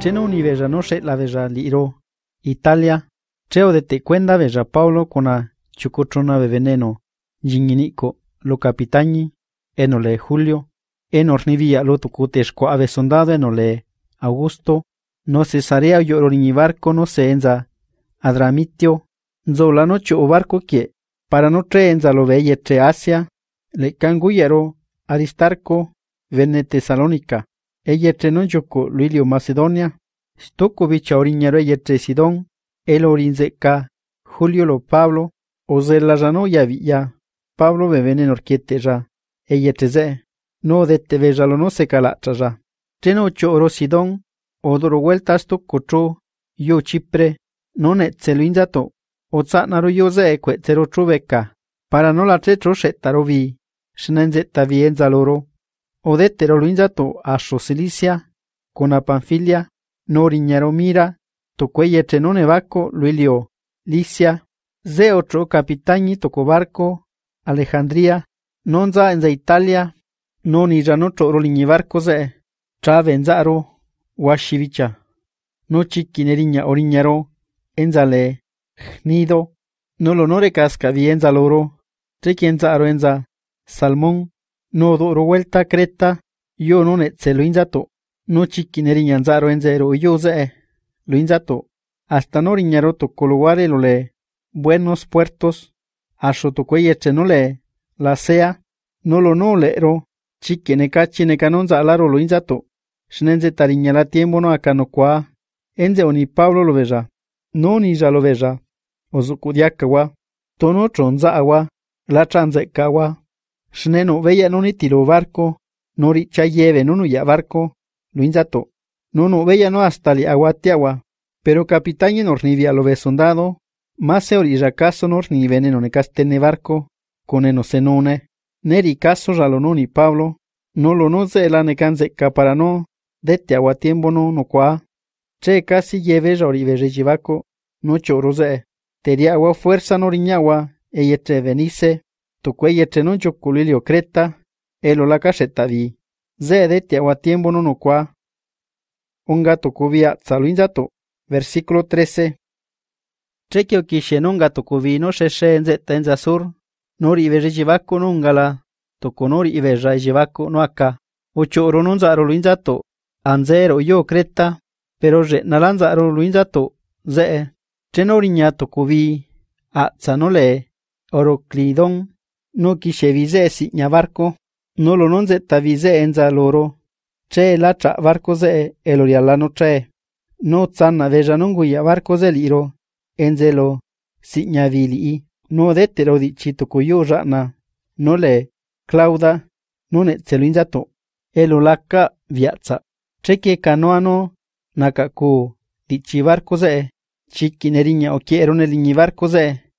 Cheno no sé la veja liro. Italia. Cheo de cuenta veja Paulo con la chucotrona de veneno. ginginico Lo Capitani Enole Julio. En ornivia lo tucutesco ave sondado enole Augusto. No cesarea barco no enza. Adramitio. noche o barco que. Para no treenza lo veye tre Asia. Le canguyero. Aristarco. Vene Tesalónica eyetre co Luilio Macedonia, Stokovich oriñaro eyetre Sidón, el orinze ka, Julio lo Pablo, ozela rano ya, Pablo vene norquiete ra, eyetre ze, no de vejalo no se calatra ra. Treno cho oro Sidón, odoro vueltas cocho, yo chipre, no netzeluinzato, otsatnaro yo ze equetzero trubeka, para no la loro. Odetero rolinzato a Silicia, con a Panfilia, no riñaromira, no nevaco luilio, licia, ze otro toco barco, Alejandría, nonza enza Italia, no ni roliñi barco ze, travenzaro, guachivicha. No chiquineriña oriñaro, enzale, jnido, no lo casca vienza loro, aro enza, salmón, no doro vuelta creta, yo no se lo inzato, no chiquineri ñanzaro en zero, yo se, lo inzato, hasta no riñaroto cologuare lo le, buenos puertos, cuelle no le, la sea, no lo no lero, ne canonza alaro lo inzato, shnenze tariñala tiempo no qua, enze oni Pablo lo veja, no ni ya lo veja, ozukudiakawa, tono tronza agua, la kawa, vea veya ni tiro barco, nori lleve no ya barco, luinzato. Nunu veya no hasta li agua, pero en nornivia lo ve sondado, más se no nornivene ne barco, con enosenone, neri caso noni Pablo, no lo no se canse caparano, dete aguatiembo no no qua, che casi lleve rorive richivaco, no chorose, teria agua fuerza noriñagua, ella te venise, Tucueye trenuncho culilio creta, elo la caseta di. Zede tiahuatiembo nonocua. Unga tucubia tzaluinzato. Versículo 13. Trekio se se sheshenze tenza sur. Nori nori nungala. Tuconori no acá. Ocho orononzaro anze Anzero yo creta. Pero re nalanzaro zato, ze Trenoriña tocubi A oro Oroclidón. no kishevize siña barco, no lo nonze tavize enza loro, che la tra barco ze elorialano tre, no zanna veja nonguia barco ze liro, enzelo, siña vili no detero di chitukuyo rana, no le, clauda, no ne lo lacca viazza, che che canoano, nakaku, di ci barco ze, cicchi neriña o chiero neliñi barco ze,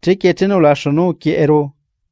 che che ce no lascio lasciano chiero,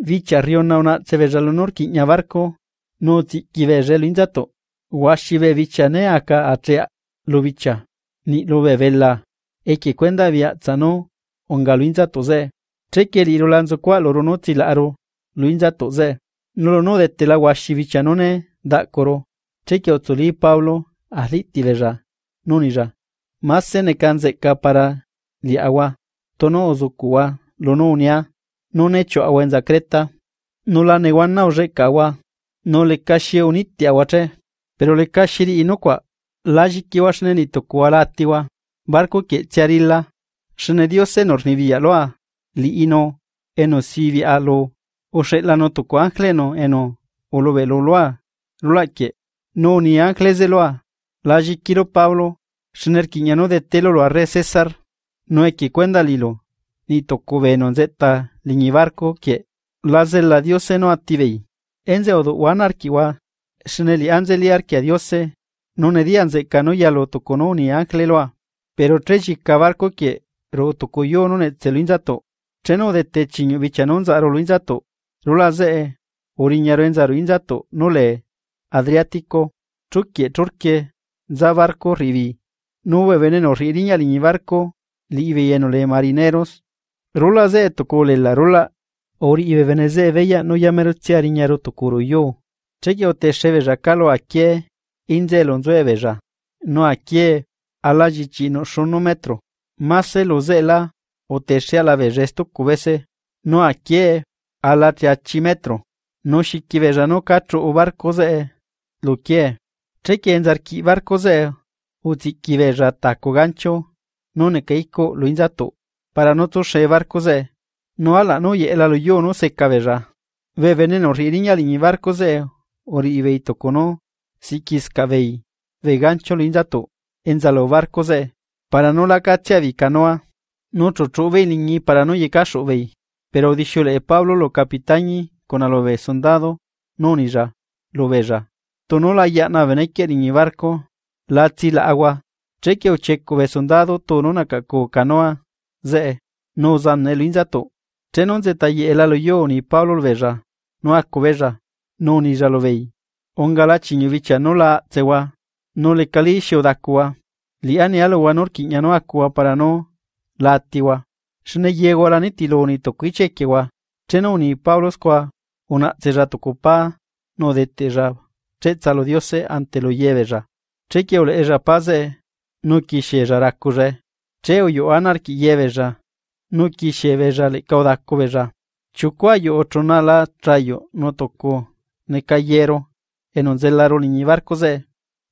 vicha riona una tsevejalo norki ñabarko no tsikivejelo inzato washive vichanea ka atrea vicha ni luvevela eke kwenda via tsano onga inzato ze trekeri rolanzo kwa lorono lo inzato ze no de tela washi vichanone da koro treke otsoli Pablo ahli tiveja nunija más se para kapara liawa tono ozukuwa no unia no ahuenzacreta, agua en cawa, no le cache uniti pero le cashiri inocua, laji kiwashneni tiwa barco que tiarila, shnedio senor ni loa, li ino, eno sivi alo, o shetlano tocu angleno eno, o lo velo loa, lula que, no ni angles de loa, laji kiro Pablo, shner de telo lo arre César, no equi lilo, ni non zeta barco, que Lazela la dioseno ativei. Enze odo wanarquiwa, Diosse anzeli arquiadiose, cano ya lo tocono ni ángleloa. Pero trechi barco que ro ne inzato, Zelinzato cheno de Linzato vichanonza roluinzato, rulaze, e, inzato, no le e. adriático, truque truque, barco rivi, nube veneno ririña barco, libe marineros, Rula ze tokole la rula, ori ibe veneze bella no llamero tsiariñaro tokuro yo. Cheque o te akie, inze lonzue veja, No akie, ala no shono metro. Mase lo zela, o te la cubese. No akie, ala tiachi metro. No shiki no cacho o barco Lo kie. Cheque enzarki barco ze. Uzi veja taco gancho. No nekeiko lo inzato para no barco cosé No a la noye el aloyo no se caberá. Ve veneno ririña barco barcoze. Ori cono si quis cabei. Ve gancho lindato. Enzalo cosé Para no la cacha de canoa. No trove niñi para no ye caso vei. Pero dixole Pablo lo capitañi con ve sondado. No ni ya. Lo To Tono la yana veneque ni barco. la la agua. Cheque o checo ve sondado. Tono na caco canoa. Ze, no zan lo inzato. Chenon zeta el el yo ni Pablo no asco no ni lo Ongala no la tsewa, no le cali sheodakua, li ane alo wanor para no la atiwa. Shne yego la ni ni toquiche cheno ni squa, una tserra kupa, no de terra. Chetzalo diose ante lo yeveja. Chequeo le e no quise Cheo yo anarki yeveja. Nuki sheveja le Chuquayo Chucuayo otronala trayo no tocó. Ne cayero. En onzelaro ze.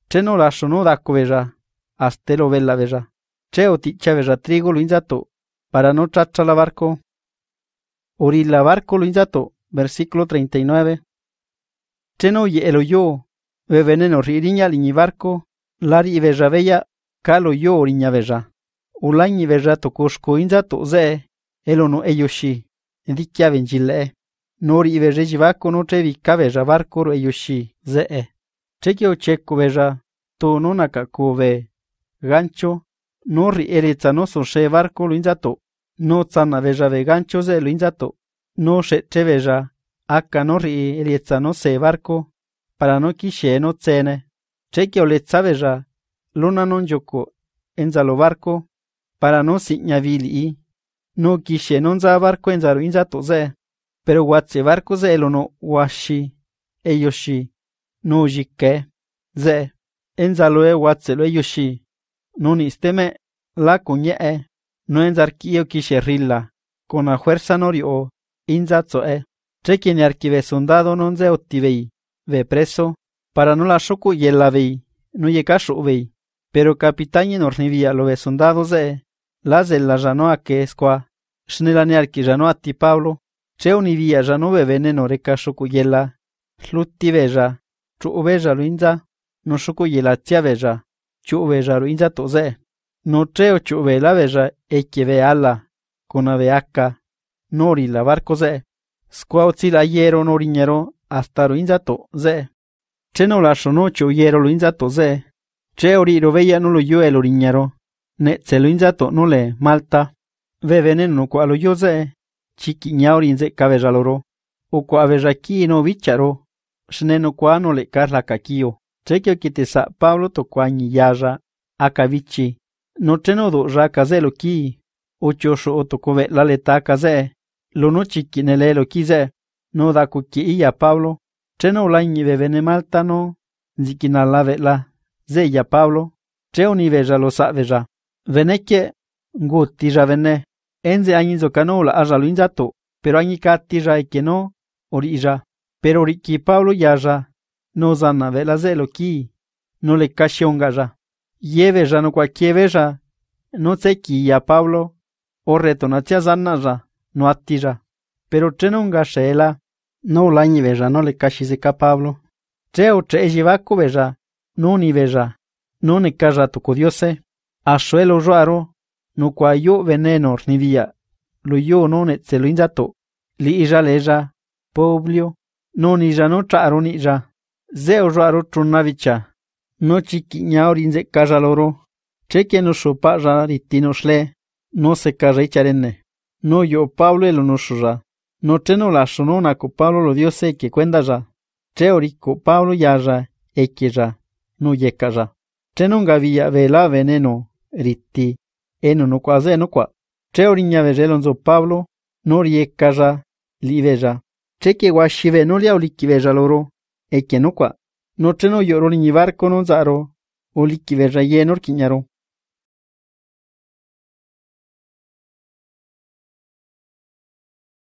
Cheno la sonoda cuveja. Astelo vela veja. Cheo ti chaveja trigo lo luinzato. Para no chacha la barco. la barco lo luinzato. Versículo 39. Cheno y el yo. Ve veneno ririña barco. Lari veja Calo yo oriña veja. ulanyivela tocoxco inzato'oze'e elono eyoxi dikiave nyile'e nori ivexeyiva conoxevi cavexa barcoro eyoxi ze'e chequeochecovexa tononacacove gancho no ri'eretsa nosoxe barcolo inzato' no tsanaveexave gancho ze'elo inzato' no xe'echevexa aka no ri'eretsa nosee barco para no quixee luna non lona enza lo barco para no siñavili No quishe non za barco en zaru inzato pero guatse barco ze no washi, eyoshi, no jike ze, en guatse lo yoshi, no nisteme la cuñe, no en zarquio rilla, con la fuerza norio, inza zoe, quien arquive sondado non ze otivei, ve preso, para no la shoku y la vei, no casu vei, pero capitañe en lo ve sondado ze, L'asella gianoa chesqua, snelaniarchi gianoa ti Paolo, c'è un'ivia gianove veneno reca sciocuyela, sluttiveja, ciuveja luinza, non sciocuyela tiaveja, ciuveja luinza tose, non c'è o ciuvela veja e chieve alla, con aveacca, nori la lavar cos'è, squauzi la iero norignero, hasta luinza tose. C'è non lascio no ciuiero luinza tose, c'è oriro veia non lo iuelo rignero, ne tselo inzato no le malta vevene no kwa lo yose chiki nyauri inze kaveja loro o kwa veja ki no vicharo shne no kwa no le karla kakio chekio kitesa pablo to kwa ni yaja akavichi no cheno do ja kazelo ki o chosho o to kove la le ta kaze lo no chiki ne le lo kize no da ku ki iya pablo cheno la ni vevene malta no zikina la ve la zeya pablo cheo ni veja lo sa veja Veneke gut tija vene, enze añi canola la lo inzato, pero añi ka tija e que no, ori pero ori Pablo yaja, no zana vela zelo ki, no le kashionga ongaja. lleve ja no cualquier no se ki ya Pablo, o tia zana ra, no atira, pero trenonga sheela no lañi ja no le zeka Pablo, o tre llevaco veja, no ni veja, no ne casa tu a suelo raro, no cuayo veneno vía, lo yo no lo inzato, li ya, leja, poblio, no ni no charo zeo raro trunavicha, no chiquiña orinze che que no sopa ya no se carrecharene, no yo Pablo el surra, no cheno la sonona co Pablo lo diose que cuenda ya, cheorico Pablo ya ya, eque ya, no ye te non via vela veneno, ritti e non quasi no qua. Tre origna vegelon zo Pablo, non rieccaja li veja. C'è che guascive non li aulicchi veja loro, e che no qua. No c'è no iorolini varco non zaro, olicchi veja jenor chignaro.